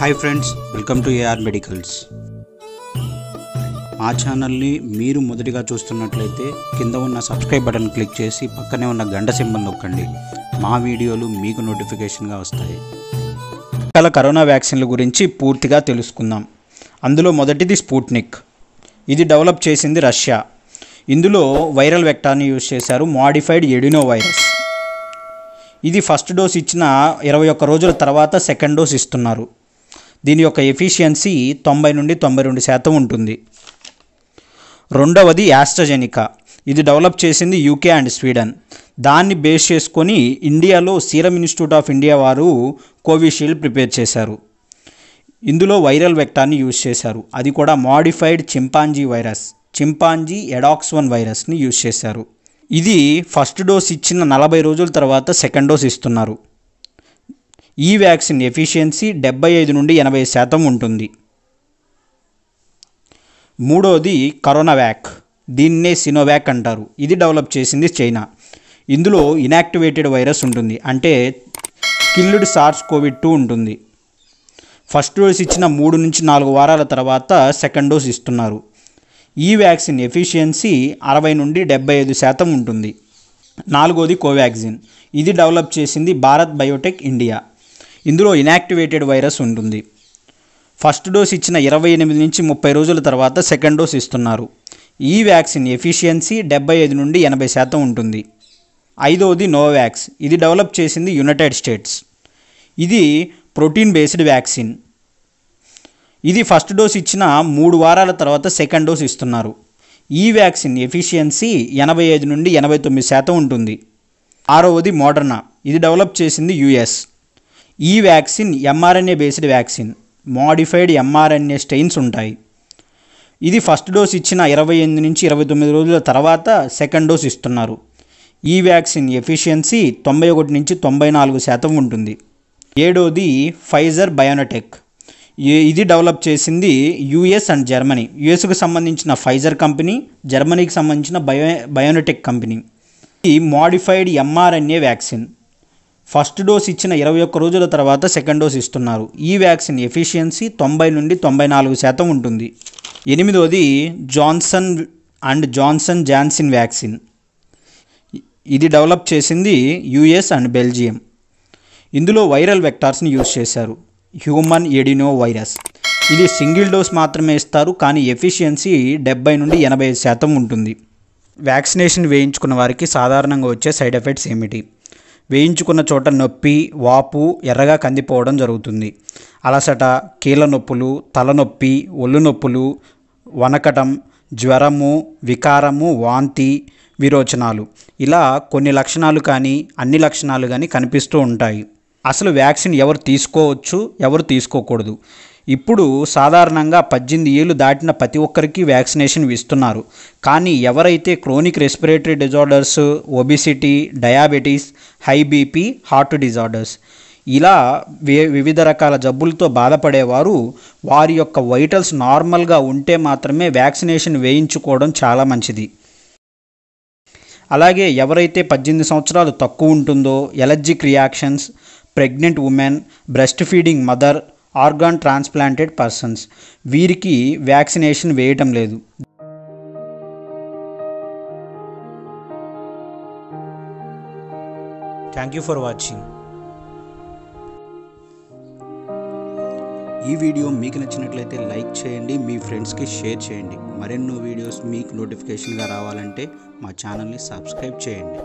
hi friends welcome to AR medicals మా ఛానల్ని మీరు మొదటిగా చూస్తున్నట్లయితే కింద ఉన్న సబ్స్క్రైబ్ బటన్ క్లిక్ చేసి పక్కనే ఉన్న గంట సింబల్ నొక్కండి మా వీడియోలు మీకు నోటిఫికేషన్గా వస్తాయి రకాల కరోనా వ్యాక్సిన్ల గురించి పూర్తిగా తెలుసుకుందాం అందులో మొదటిది స్పూట్నిక్ ఇది డెవలప్ చేసింది రష్యా ఇందులో వైరల్ వెక్టార్ని యూజ్ చేశారు మోడిఫైడ్ ఎడినో వైరస్ ఇది ఫస్ట్ డోస్ ఇచ్చిన ఇరవై ఒక్క రోజుల తర్వాత సెకండ్ డోస్ ఇస్తున్నారు దీని యొక్క ఎఫిషియన్సీ తొంభై నుండి తొంభై రెండు శాతం ఉంటుంది రెండవది యాస్ట్రజెనికా ఇది డెవలప్ చేసింది యూకే అండ్ స్వీడన్ దాన్ని బేస్ చేసుకొని ఇండియాలో సీరం ఇన్స్టిట్యూట్ ఆఫ్ ఇండియా వారు కోవిషీల్డ్ ప్రిపేర్ చేశారు ఇందులో వైరల్ వెక్టార్ని యూజ్ చేశారు అది కూడా modified chimpanzee virus chimpanzee ChAdOx one వైరస్ని యూజ్ చేశారు ఇది ఫస్ట్ డోస్ ఇచ్చిన నలభై రోజుల తర్వాత సెకండ్ డోస్ ఇస్తున్నారు ఈ వ్యాక్సిన్ ఎఫిషియన్సీ డెబ్బై ఐదు నుండి ఎనభై శాతం ఉంటుంది మూడోది కరోనావ్యాక్ దీన్నే సినోవ్యాక్ అంటారు ఇది డెవలప్ చేసింది చైనా ఇందులో ఇనాక్టివేటెడ్ వైరస్ ఉంటుంది అంటే కిల్డ్ సార్స్ కోవిడ్ టూ ఉంటుంది ఫస్ట్ డోస్ ఇచ్చిన మూడు నుంచి నాలుగు వారాల తర్వాత సెకండ్ డోస్ ఇస్తున్నారు ఈ వ్యాక్సిన్ ఎఫిషియన్సీ అరవై నుండి డెబ్బై ఐదు శాతం ఉంటుంది నాలుగోది కోవాక్సిన్ ఇది డెవలప్ చేసింది భారత్ బయోటెక్ ఇండియా ఇందులో ఇనాక్టివేటెడ్ వైరస్ ఉంటుంది ఫస్ట్ డోస్ ఇచ్చిన ఇరవై ఎనిమిది నుంచి ముప్పై రోజుల తర్వాత సెకండ్ డోస్ ఇస్తున్నారు ఈ వ్యాక్సిన్ ఎఫిషియన్సీ డెబ్బై ఐదు నుండి ఎనభై శాతం ఉంటుంది ఐదవది నోవాక్స్ ఇది డెవలప్ చేసింది యునైటెడ్ స్టేట్స్ ఇది ప్రోటీన్ బేస్డ్ వ్యాక్సిన్ ఇది ఫస్ట్ డోస్ ఇచ్చిన మూడు వారాల తర్వాత సెకండ్ డోస్ ఇస్తున్నారు ఈ వ్యాక్సిన్ ఎఫిషియన్సీ ఎనభై ఐదు నుండి ఎనభై తొమ్మిది శాతం ఉంటుంది ఆరవది మోడర్నా ఇది డెవలప్ చేసింది యుఎస్ ఈ vaccine mRNA based vaccine modified mRNA strains ఉంటాయి ఇది ఫస్ట్ డోస్ ఇచ్చిన ఇరవై ఎనిమిది నుంచి ఇరవై తొమ్మిది రోజుల తర్వాత సెకండ్ డోస్ ఇస్తున్నారు ఈ వ్యాక్సిన్ ఎఫిషియన్సీ తొంభై ఒకటి నుంచి తొంభై నాలుగు శాతం ఉంటుంది ఏడోది ఫైజర్ బయోనటెక్ ఇది డెవలప్ చేసింది యుఎస్ అండ్ జర్మనీ యుఎస్కు సంబంధించిన ఫైజర్ కంపెనీ జర్మనీకి సంబంధించిన బయో బయోనటెక్ కంపెనీ ఈ modified mRNA vaccine first dose ఇచ్చిన ఇరవై ఒక్క రోజుల తర్వాత సెకండ్ డోస్ ఇస్తున్నారు ఈ వ్యాక్సిన్ ఎఫిషియన్సీ తొంభై నుండి తొంభై నాలుగు శాతం ఉంటుంది ఎనిమిదోది Johnson and Johnson Johnson vaccine ఇది డెవలప్ చేసింది యుఎస్ అండ్ బెల్జియం ఇందులో వైరల్ వెక్టార్స్ని యూజ్ చేశారు హ్యూమన్ ఎడినో వైరస్ ఇది సింగిల్ డోస్ మాత్రమే ఇస్తారు కానీ ఎఫిషియన్సీ డెబ్బై నుండి ఎనభై శాతం ఉంటుంది వ్యాక్సినేషన్ వేయించుకున్న వారికి సాధారణంగా వచ్చే సైడ్ ఎఫెక్ట్స్ ఏమిటి వేయించుకున్న చోట నొప్పి వాపు ఎర్రగా కందిపోవడం జరుగుతుంది అలసట కీళ్ళ నొప్పులు తలనొప్పి ఒళ్ళు నొప్పులు వనకటం జ్వరము వికారము వాంతి విరోచనాలు ఇలా కొన్ని లక్షణాలు కానీ అన్ని లక్షణాలు కానీ కనిపిస్తూ ఉంటాయి అసలు వ్యాక్సిన్ ఎవరు తీసుకోవచ్చు ఎవరు తీసుకోకూడదు ఇప్పుడు సాధారణంగా పద్దెనిమిది ఏళ్ళు దాటిన ప్రతి ఒక్కరికి వ్యాక్సినేషన్ ఇస్తున్నారు కానీ ఎవరైతే chronic respiratory disorders obesity diabetes high BP heart disorders ఇలా వివిధ రకాల జబ్బులతో బాధపడేవారు వారి యొక్క వైటల్స్ నార్మల్గా ఉంటే మాత్రమే వ్యాక్సినేషన్ వేయించుకోవడం చాలా మంచిది అలాగే ఎవరైతే పద్దెనిమిది సంవత్సరాలు తక్కువ ఉంటుందో allergic reactions pregnant women breast feeding mother organ transplanted persons వీరికి వ్యాక్సినేషన్ వేయటం లేదు థ్యాంక్ యూ ఫర్ వాచింగ్ ఈ వీడియో మీకు నచ్చినట్లయితే లైక్ చేయండి మీ ఫ్రెండ్స్కి షేర్ చేయండి మరెన్నో వీడియోస్ మీకు నోటిఫికేషన్గా రావాలంటే మా ఛానల్ని సబ్స్క్రైబ్ చేయండి